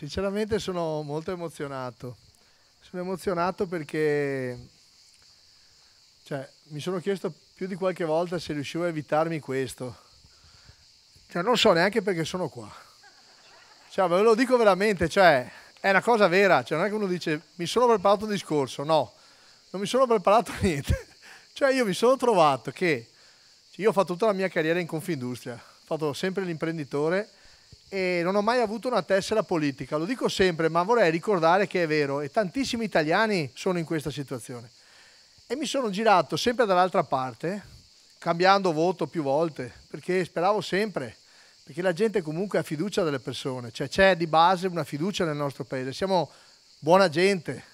sinceramente sono molto emozionato. Sono emozionato perché cioè, mi sono chiesto più di qualche volta se riuscivo a evitarmi questo. Cioè, non so neanche perché sono qua. Cioè, ve lo dico veramente, cioè, è una cosa vera. Cioè, non è che uno dice mi sono preparato un discorso, no, non mi sono preparato niente. Cioè, io mi sono trovato che cioè, io ho fatto tutta la mia carriera in Confindustria, ho fatto sempre l'imprenditore e non ho mai avuto una tessera politica. Lo dico sempre, ma vorrei ricordare che è vero e tantissimi italiani sono in questa situazione. E mi sono girato sempre dall'altra parte, cambiando voto più volte, perché speravo sempre, perché la gente comunque ha fiducia delle persone, cioè c'è di base una fiducia nel nostro paese, siamo buona gente.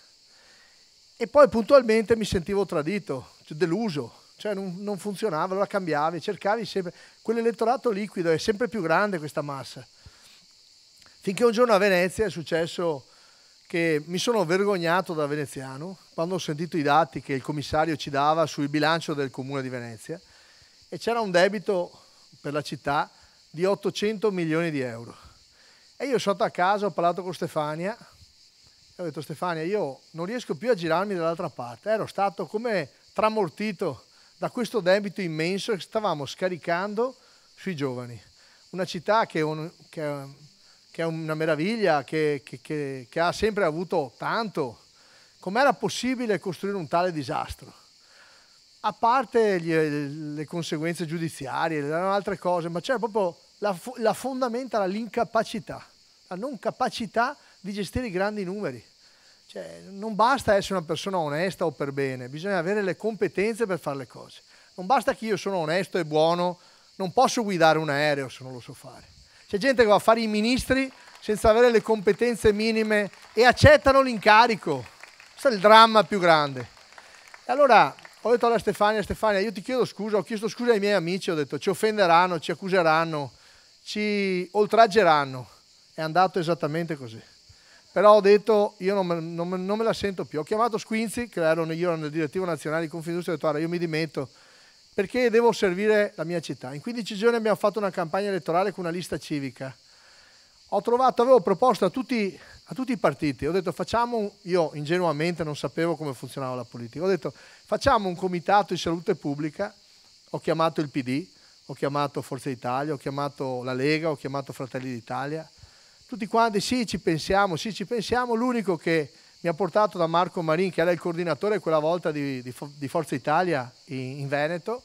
E poi puntualmente mi sentivo tradito, cioè deluso, cioè non, non funzionava, allora cambiavi, cercavi sempre. Quell'elettorato liquido è sempre più grande questa massa Finché un giorno a Venezia è successo che mi sono vergognato da veneziano quando ho sentito i dati che il commissario ci dava sul bilancio del comune di Venezia e c'era un debito per la città di 800 milioni di euro. E io sotto a casa ho parlato con Stefania e ho detto Stefania io non riesco più a girarmi dall'altra parte, ero stato come tramortito da questo debito immenso che stavamo scaricando sui giovani. Una città che, un, che che è una meraviglia, che, che, che, che ha sempre avuto tanto, com'era possibile costruire un tale disastro? A parte gli, le conseguenze giudiziarie, le altre cose, ma c'era proprio la, la fondamenta era l'incapacità, la non capacità di gestire i grandi numeri. Cioè, non basta essere una persona onesta o per bene, bisogna avere le competenze per fare le cose. Non basta che io sono onesto e buono, non posso guidare un aereo se non lo so fare. C'è gente che va a fare i ministri senza avere le competenze minime e accettano l'incarico. Questo è il dramma più grande. E allora ho detto alla Stefania, Stefania, io ti chiedo scusa, ho chiesto scusa ai miei amici, ho detto ci offenderanno, ci accuseranno, ci oltraggeranno. È andato esattamente così. Però ho detto, io non me, non me, non me la sento più. Ho chiamato Squinzi, che ero, io nel direttivo nazionale di Confindustria, e ho detto, io mi dimetto, perché devo servire la mia città. In 15 giorni abbiamo fatto una campagna elettorale con una lista civica. Trovato, avevo proposto a tutti, a tutti, i partiti, ho detto facciamo, io ingenuamente non sapevo come funzionava la politica, ho detto facciamo un comitato di salute pubblica, ho chiamato il PD, ho chiamato Forza Italia, ho chiamato la Lega, ho chiamato Fratelli d'Italia, tutti quanti sì ci pensiamo, sì ci pensiamo, l'unico che mi ha portato da Marco Marin, che era il coordinatore quella volta di, di, di Forza Italia in, in, Veneto,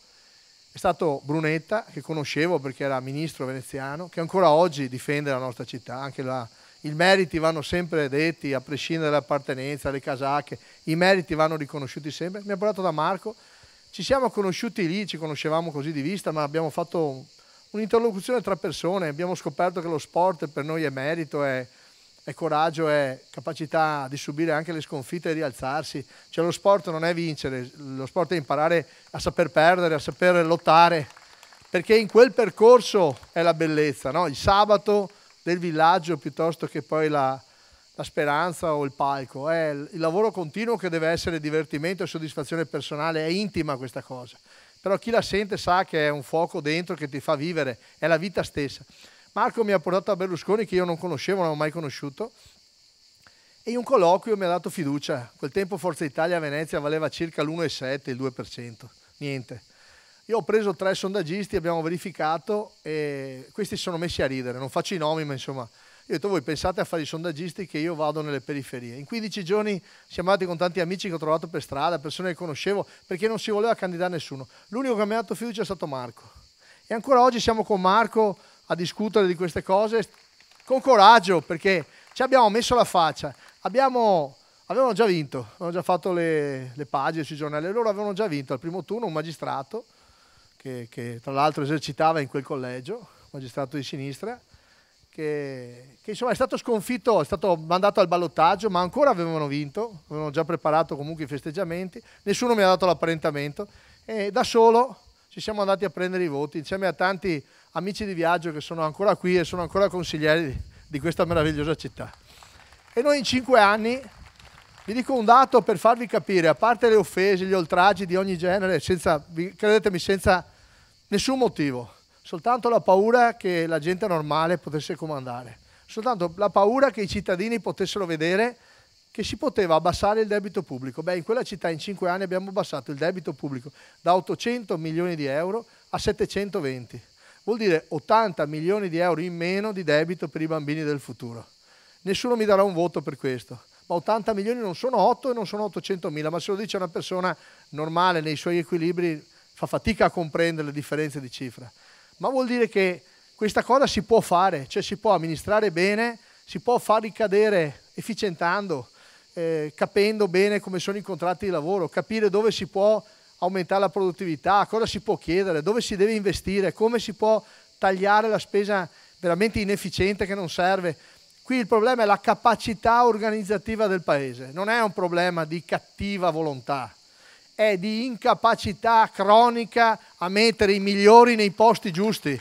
è stato Brunetta, che conoscevo perché era ministro veneziano, che ancora oggi difende la nostra città, anche la, i meriti vanno sempre detti, a prescindere dall'appartenenza, alle casacche, i meriti vanno riconosciuti sempre. Mi ha portato da Marco, ci siamo conosciuti lì, ci conoscevamo così di vista, ma abbiamo fatto un'interlocuzione tra persone, abbiamo scoperto che lo sport per noi è merito, è è coraggio è capacità di subire anche le sconfitte e rialzarsi. Cioè lo sport non è vincere, lo sport è imparare a saper perdere, a saper lottare, perché in quel percorso è la bellezza, no? il sabato del villaggio piuttosto che poi la, la speranza o il palco, è il lavoro continuo che deve essere divertimento e soddisfazione personale, è intima questa cosa. Però chi la sente sa che è un fuoco dentro che ti fa vivere, è la vita stessa. Marco mi ha portato a Berlusconi che io non conoscevo, non avevo mai conosciuto. E in un colloquio mi ha dato fiducia. Quel tempo Forza Italia a Venezia valeva circa l'1,7, il 2%. Niente. Io ho preso tre sondaggisti, abbiamo verificato e questi si sono messi a ridere. Non faccio i nomi, ma insomma. Io ho detto, voi pensate a fare i sondaggisti che io vado nelle periferie. In 15 giorni siamo andati con tanti amici che ho trovato per strada, persone che conoscevo, perché non si voleva candidare nessuno. L'unico che mi ha dato fiducia è stato Marco. E ancora oggi siamo con Marco a discutere di queste cose con coraggio perché ci abbiamo messo la faccia, abbiamo, avevano già vinto, avevano già fatto le, le pagine sui giornali, loro avevano già vinto al primo turno un magistrato che, che tra l'altro esercitava in quel collegio, magistrato di sinistra, che, che, insomma è stato sconfitto, è stato mandato al ballottaggio, ma ancora avevano vinto, avevano già preparato comunque i festeggiamenti, nessuno mi ha dato l'apparentamento e da solo ci siamo andati a prendere i voti insieme a tanti amici di viaggio che sono ancora qui e sono ancora consiglieri di questa meravigliosa città. E noi in cinque anni, vi dico un dato per farvi capire, a parte le offese, gli oltraggi di ogni genere, senza, credetemi senza nessun motivo, soltanto la paura che la gente normale potesse comandare, soltanto la paura che i cittadini potessero vedere che si poteva abbassare il debito pubblico. Beh, in quella città in cinque anni abbiamo abbassato il debito pubblico da 800 milioni di euro a 720 Vuol dire 80 milioni di euro in meno di debito per i bambini del futuro. Nessuno mi darà un voto per questo. Ma 80 milioni non sono 8 e non sono 800 mila, ma se lo dice una persona normale nei suoi equilibri fa fatica a comprendere le differenze di cifra. Ma vuol dire che questa cosa si può fare, cioè si può amministrare bene, si può far ricadere efficientando, eh, capendo bene come sono i contratti di lavoro, capire dove si può aumentare la produttività, cosa si può chiedere, dove si deve investire, come si può tagliare la spesa veramente inefficiente che non serve. Qui il problema è la capacità organizzativa del Paese, non è un problema di cattiva volontà, è di incapacità cronica a mettere i migliori nei posti giusti.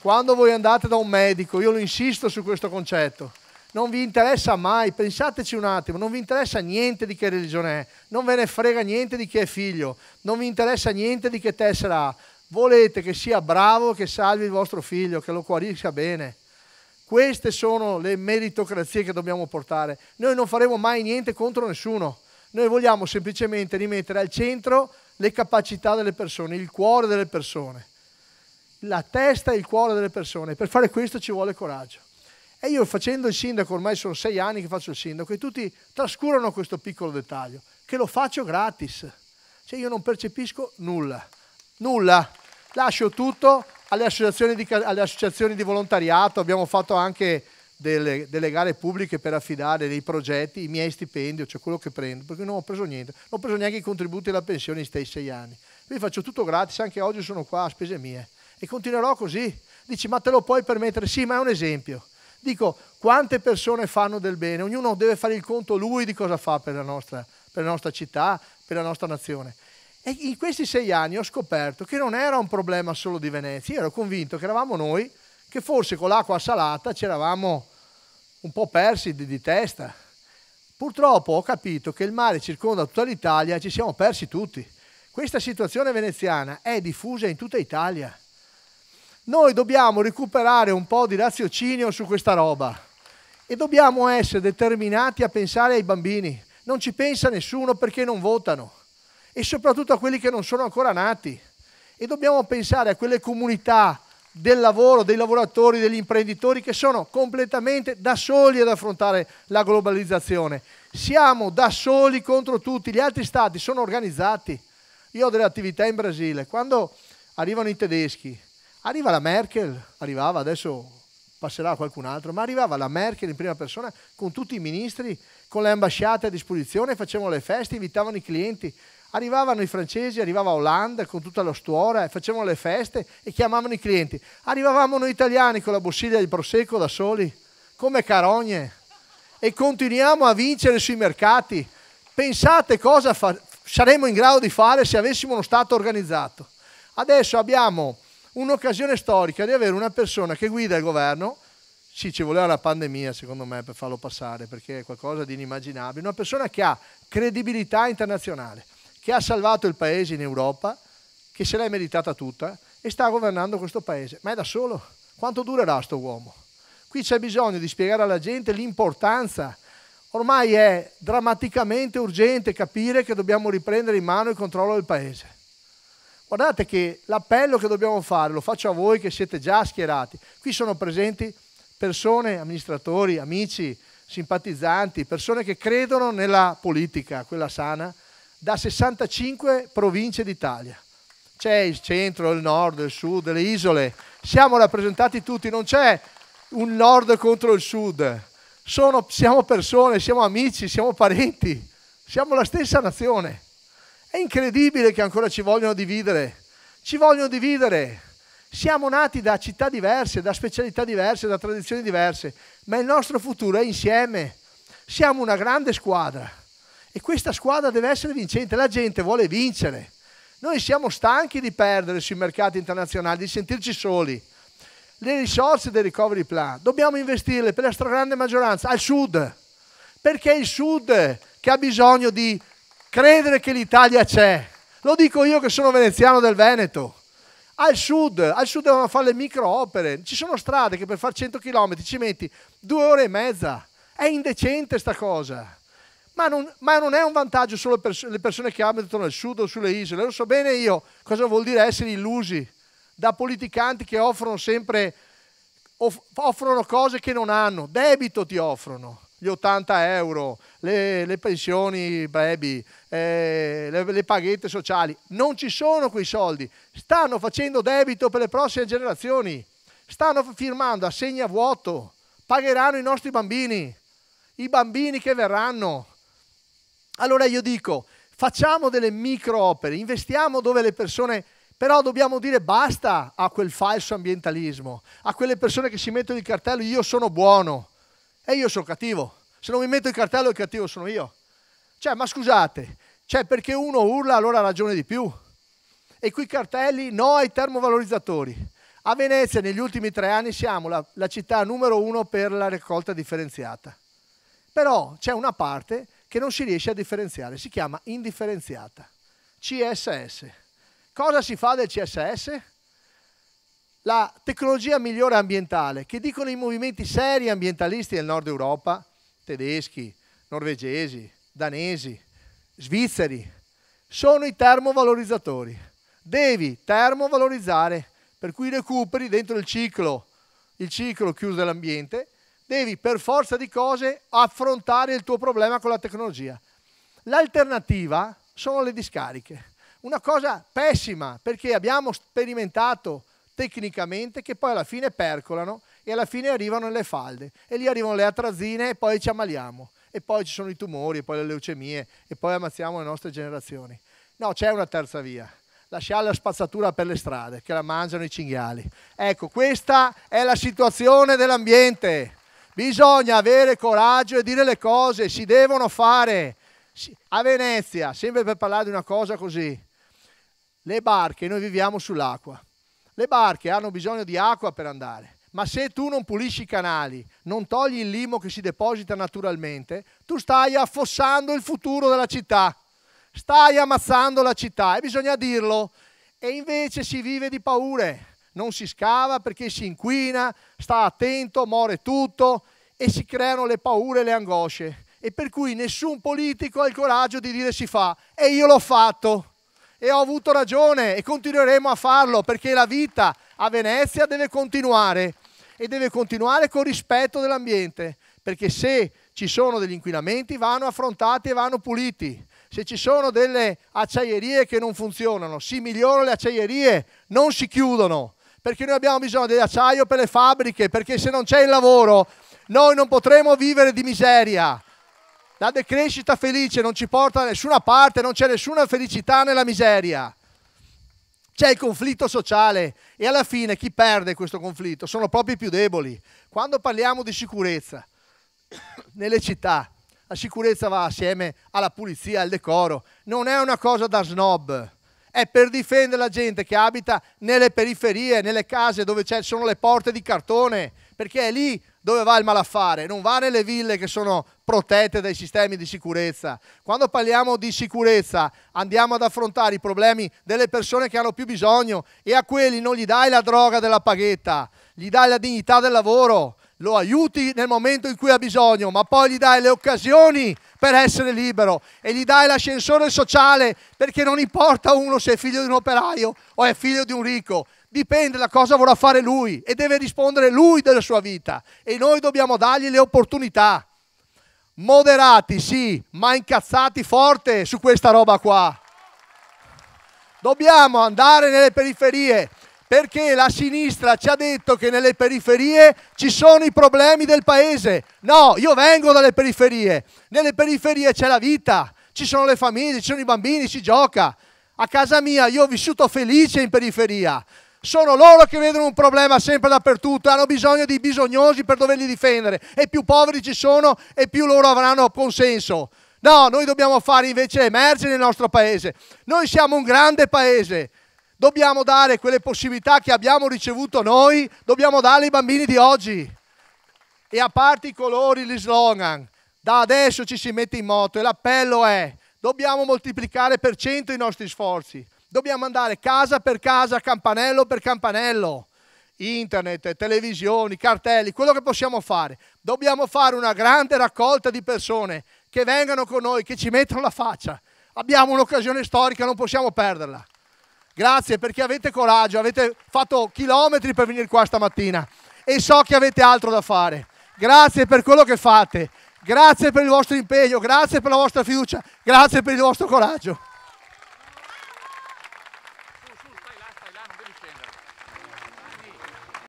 Quando voi andate da un medico, io lo insisto su questo concetto, non vi interessa mai, pensateci un attimo, non vi interessa niente di che religione è, non ve ne frega niente di chi è figlio, non vi interessa niente di che tessera ha. Volete che sia bravo, che salvi il vostro figlio, che lo guarisca bene. Queste sono le meritocrazie che dobbiamo portare. Noi non faremo mai niente contro nessuno. Noi vogliamo semplicemente rimettere al centro le capacità delle persone, il cuore delle persone, la testa e il cuore delle persone. Per fare questo ci vuole coraggio. E io facendo il sindaco, ormai sono sei anni che faccio il sindaco, e tutti trascurano questo piccolo dettaglio, che lo faccio gratis. Cioè io non percepisco nulla, nulla. Lascio tutto alle associazioni di, alle associazioni di volontariato, abbiamo fatto anche delle, delle, gare pubbliche per affidare dei progetti, i miei stipendi, cioè quello che prendo, perché non ho preso niente, non ho preso neanche i contributi alla pensione in stessi sei anni. Quindi faccio tutto gratis, anche oggi sono qua a spese mie. E continuerò così. Dici, ma te lo puoi permettere? Sì, ma è un esempio. Dico, quante persone fanno del bene? Ognuno deve fare il conto lui di cosa fa per la nostra, per la nostra città, per la nostra nazione. E in questi sei anni ho scoperto che non era un problema solo di Venezia, Io ero convinto che eravamo noi, che forse con l'acqua salata ci eravamo un po' persi di, di testa. Purtroppo ho capito che il mare circonda tutta l'Italia e ci siamo persi tutti. Questa situazione veneziana è diffusa in tutta Italia. Noi dobbiamo recuperare un po' di raziocinio su questa roba e dobbiamo essere determinati a pensare ai bambini. Non ci pensa nessuno perché non votano e soprattutto a quelli che non sono ancora nati. E dobbiamo pensare a quelle comunità del lavoro, dei lavoratori, degli imprenditori che sono completamente da soli ad affrontare la globalizzazione. Siamo da soli contro tutti, gli altri stati sono organizzati. Io ho delle attività in Brasile, quando arrivano i tedeschi, Arriva la Merkel, arrivava, adesso passerà a qualcun altro, ma arrivava la Merkel in prima persona con tutti i ministri, con le ambasciate a disposizione, facevano le feste, invitavano i clienti. Arrivavano i francesi, arrivava Hollande con tutta la stuora, eh, facevano le feste e chiamavano i clienti. Arrivavamo noi italiani con la bottiglia di prosecco da soli, come carogne, e continuiamo a vincere sui mercati. Pensate cosa fa- saremmo in grado di fare se avessimo uno Stato organizzato. Adesso abbiamo un'occasione storica di avere una persona che guida il governo. Sì, ci voleva la pandemia, secondo me, per farlo passare, perché è qualcosa di inimmaginabile. Una persona che ha credibilità internazionale, che ha salvato il paese in Europa, che se l'è meritata tutta e sta governando questo paese. Ma è da solo. Quanto durerà sto uomo? Qui c'è bisogno di spiegare alla gente l'importanza. Ormai è drammaticamente urgente capire che dobbiamo riprendere in mano il controllo del paese Guardate che l'appello che dobbiamo fare, lo faccio a voi che siete già schierati. Qui sono presenti persone, amministratori, amici, simpatizzanti, persone che credono nella politica, quella sana, da 65 province d'Italia. C'è il centro, il nord, il sud, le isole. Siamo rappresentati tutti, non c'è un nord contro il sud. Sono, siamo persone, siamo amici, siamo parenti, siamo la stessa nazione. È incredibile che ancora ci vogliono dividere. Ci vogliono dividere. Siamo nati da città diverse, da specialità diverse, da tradizioni diverse, ma il nostro futuro è insieme. Siamo una grande squadra e questa squadra deve essere vincente. La gente vuole vincere. Noi siamo stanchi di perdere sui mercati internazionali, di sentirci soli. Le risorse del recovery plan dobbiamo investirle per la stragrande maggioranza al sud, perché è il sud che ha bisogno di Credere che l'Italia c'è. Lo dico io che sono veneziano del Veneto. Al sud, al sud devono fare le micro opere. Ci sono strade che per fare 100 km ci metti due ore e mezza. È indecente sta cosa. Ma non, ma non, è un vantaggio solo per le persone che abitano nel sud o sulle isole. Lo so bene io cosa vuol dire essere illusi da politicanti che offrono sempre offrono cose che non hanno, debito ti offrono gli 80 euro, le, le pensioni brevi, eh, le, le paghette sociali. Non ci sono quei soldi. Stanno facendo debito per le prossime generazioni. Stanno firmando assegni a vuoto. Pagheranno i nostri bambini, i bambini che verranno. Allora io dico, facciamo delle micro opere, investiamo dove le persone... Però dobbiamo dire basta a quel falso ambientalismo, a quelle persone che si mettono il cartello io sono buono e io sono cattivo. Se non mi metto il cartello il cattivo sono io. Cioè, ma scusate, cioè perché uno urla allora ha ragione di più. E qui cartelli no ai termovalorizzatori. A Venezia negli ultimi tre anni siamo la, la città numero uno per la raccolta differenziata. Però c'è una parte che non si riesce a differenziare, si chiama indifferenziata. CSS. Cosa si fa del CSS? la tecnologia migliore ambientale, che dicono i movimenti seri ambientalisti del nord Europa, tedeschi, norvegesi, danesi, svizzeri, sono i termovalorizzatori. Devi termovalorizzare, per cui recuperi dentro il ciclo, il ciclo chiuso dell'ambiente, devi per forza di cose affrontare il tuo problema con la tecnologia. L'alternativa sono le discariche. Una cosa pessima perché abbiamo sperimentato tecnicamente che poi alla fine percolano e alla fine arrivano nelle falde e lì arrivano le atrazine e poi ci ammaliamo e poi ci sono i tumori e poi le leucemie e poi ammazziamo le nostre generazioni. No, c'è una terza via. Lasciare la spazzatura per le strade, che la mangiano i cinghiali. Ecco, questa è la situazione dell'ambiente. Bisogna avere coraggio e dire le cose, si devono fare. A Venezia, sempre per parlare di una cosa così, le barche, noi viviamo sull'acqua. Le barche hanno bisogno di acqua per andare. Ma se tu non pulisci i canali, non togli il limo che si deposita naturalmente, tu stai affossando il futuro della città. Stai ammazzando la città e bisogna dirlo. E invece si vive di paure. Non si scava perché si inquina, sta attento, muore tutto e si creano le paure e le angosce. E per cui nessun politico ha il coraggio di dire si fa. E io l'ho fatto e ho avuto ragione e continueremo a farlo perché la vita a Venezia deve continuare e deve continuare con rispetto dell'ambiente, perché se ci sono degli inquinamenti vanno affrontati e vanno puliti. Se ci sono delle acciaierie che non funzionano, si migliorano le acciaierie, non si chiudono, perché noi abbiamo bisogno di acciaio per le fabbriche, perché se non c'è il lavoro noi non potremo vivere di miseria. La decrescita felice non ci porta da nessuna parte, non c'è nessuna felicità nella miseria. C'è il conflitto sociale e alla fine chi perde questo conflitto sono proprio i più deboli. Quando parliamo di sicurezza nelle città, la sicurezza va assieme alla pulizia, al decoro. Non è una cosa da snob è per difendere la gente che abita nelle periferie, nelle case dove sono le porte di cartone, perché è lì dove va il malaffare? Non va nelle ville che sono protette dai sistemi di sicurezza. Quando parliamo di sicurezza andiamo ad affrontare i problemi delle persone che hanno più bisogno e a quelli non gli dai la droga della paghetta, gli dai la dignità del lavoro, lo aiuti nel momento in cui ha bisogno, ma poi gli dai le occasioni per essere libero e gli dai l'ascensore sociale perché non importa uno se è figlio di un operaio o è figlio di un ricco, Dipende da cosa vorrà fare lui e deve rispondere lui della sua vita e noi dobbiamo dargli le opportunità. Moderati, sì, ma incazzati forte su questa roba qua. Dobbiamo andare nelle periferie perché la sinistra ci ha detto che nelle periferie ci sono i problemi del paese. No, io vengo dalle periferie. Nelle periferie c'è la vita, ci sono le famiglie, ci sono i bambini, si gioca. A casa mia io ho vissuto felice in periferia. Sono loro che vedono un problema sempre dappertutto, hanno bisogno di bisognosi per doverli difendere e più poveri ci sono e più loro avranno consenso. No, noi dobbiamo fare invece emergere il nostro paese. Noi siamo un grande paese. Dobbiamo dare quelle possibilità che abbiamo ricevuto noi, dobbiamo darle ai bambini di oggi. E a parte i colori, gli slogan, da adesso ci si mette in moto e l'appello è dobbiamo moltiplicare per cento i nostri sforzi. Dobbiamo andare casa per casa, campanello per campanello. Internet, televisioni, cartelli, quello che possiamo fare. Dobbiamo fare una grande raccolta di persone che vengano con noi, che ci mettano la faccia. Abbiamo un'occasione storica, non possiamo perderla. Grazie perché avete coraggio, avete fatto chilometri per venire qua stamattina e so che avete altro da fare. Grazie per quello che fate, grazie per il vostro impegno, grazie per la vostra fiducia, grazie per il vostro coraggio.